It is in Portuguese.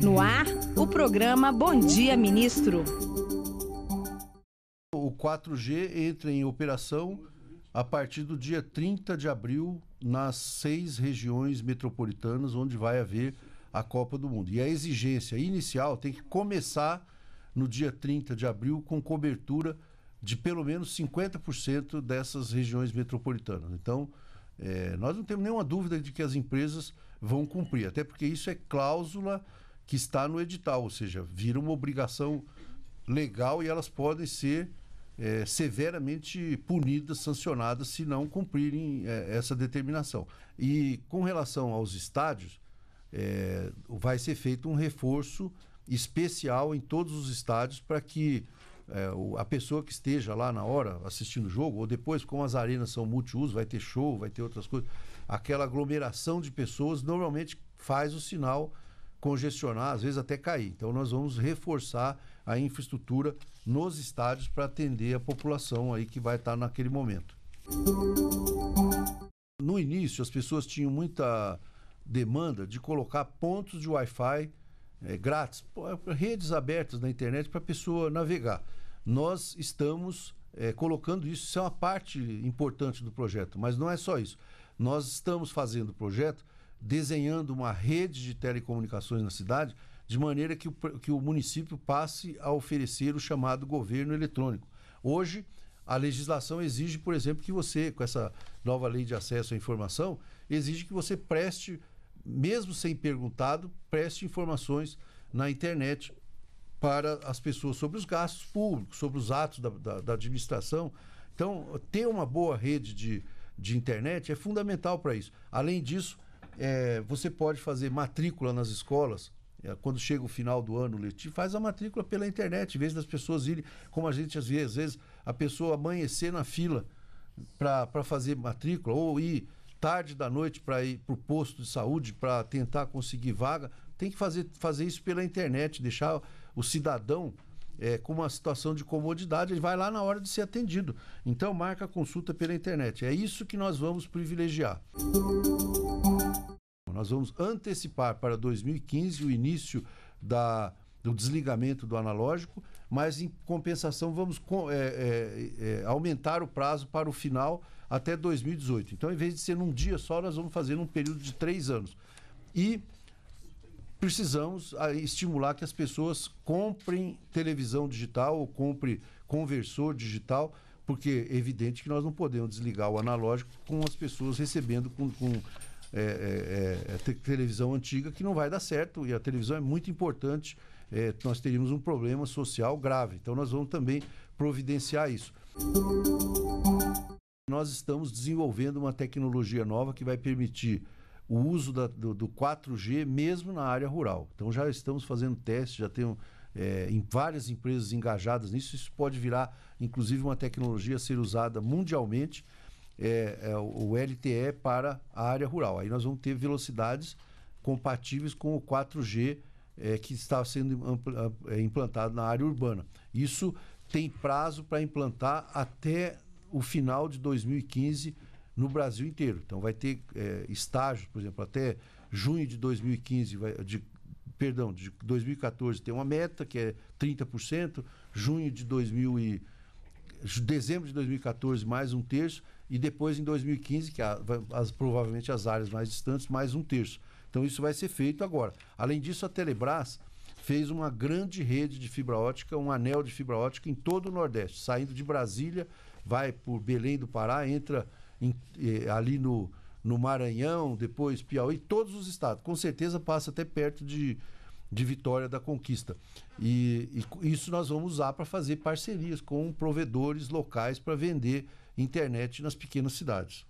No ar, o programa Bom Dia Ministro. O 4G entra em operação a partir do dia 30 de abril nas seis regiões metropolitanas onde vai haver a Copa do Mundo. E a exigência inicial tem que começar no dia 30 de abril com cobertura de pelo menos 50% dessas regiões metropolitanas. Então, é, nós não temos nenhuma dúvida de que as empresas vão cumprir, até porque isso é cláusula que está no edital, ou seja, vira uma obrigação legal e elas podem ser é, severamente punidas, sancionadas, se não cumprirem é, essa determinação. E com relação aos estádios, é, vai ser feito um reforço especial em todos os estádios para que é, o, a pessoa que esteja lá na hora assistindo o jogo, ou depois, como as arenas são multiuso, vai ter show, vai ter outras coisas, aquela aglomeração de pessoas normalmente faz o sinal congestionar, às vezes até cair. Então, nós vamos reforçar a infraestrutura nos estádios para atender a população aí que vai estar naquele momento. No início, as pessoas tinham muita demanda de colocar pontos de Wi-Fi é, grátis, é redes abertas na internet para a pessoa navegar. Nós estamos é, colocando isso, isso é uma parte importante do projeto, mas não é só isso. Nós estamos fazendo o projeto desenhando uma rede de telecomunicações na cidade, de maneira que o, que o município passe a oferecer o chamado governo eletrônico. Hoje, a legislação exige, por exemplo, que você, com essa nova lei de acesso à informação, exige que você preste mesmo sem perguntado, preste informações na internet para as pessoas sobre os gastos públicos, sobre os atos da, da, da administração. Então, ter uma boa rede de, de internet é fundamental para isso. Além disso, é, você pode fazer matrícula nas escolas. É, quando chega o final do ano letivo, faz a matrícula pela internet, em vez das pessoas irem, como a gente às vezes, às vezes a pessoa amanhecer na fila para fazer matrícula ou ir tarde da noite para ir para o posto de saúde para tentar conseguir vaga. Tem que fazer, fazer isso pela internet, deixar o cidadão é, com uma situação de comodidade, ele vai lá na hora de ser atendido. Então marca a consulta pela internet. É isso que nós vamos privilegiar. Nós vamos antecipar para 2015 o início da, do desligamento do analógico mas em compensação vamos é, é, é, aumentar o prazo para o final até 2018. Então, em vez de ser num dia só, nós vamos fazer num período de três anos. E precisamos ah, estimular que as pessoas comprem televisão digital ou comprem conversor digital, porque é evidente que nós não podemos desligar o analógico com as pessoas recebendo com, com é, é, é, é televisão antiga que não vai dar certo e a televisão é muito importante. É, nós teríamos um problema social grave. Então nós vamos também providenciar isso. Nós estamos desenvolvendo uma tecnologia nova que vai permitir o uso da, do, do, 4G mesmo na área rural. Então já estamos fazendo testes, já temos é, em várias empresas engajadas nisso. Isso pode virar, inclusive, uma tecnologia a ser usada mundialmente é, é, o LTE para a área rural. Aí nós vamos ter velocidades compatíveis com o 4G é, que está sendo é, implantado na área urbana. Isso tem prazo para implantar até o final de 2015 no Brasil inteiro. Então vai ter é, estágios, por exemplo, até junho de 2015, vai, de, perdão, de 2014 tem uma meta que é 30%, junho de 2000 e dezembro de 2014 mais um terço e depois em 2015, que as, provavelmente as áreas mais distantes, mais um terço. Então isso vai ser feito agora. Além disso, a Telebrás fez uma grande rede de fibra ótica, um anel de fibra ótica em todo o Nordeste, saindo de Brasília, vai por Belém do Pará, entra em, eh, ali no, no Maranhão, depois Piauí, todos os estados. Com certeza passa até perto de, de Vitória da Conquista. E, e isso nós vamos usar para fazer parcerias com provedores locais para vender internet nas pequenas cidades.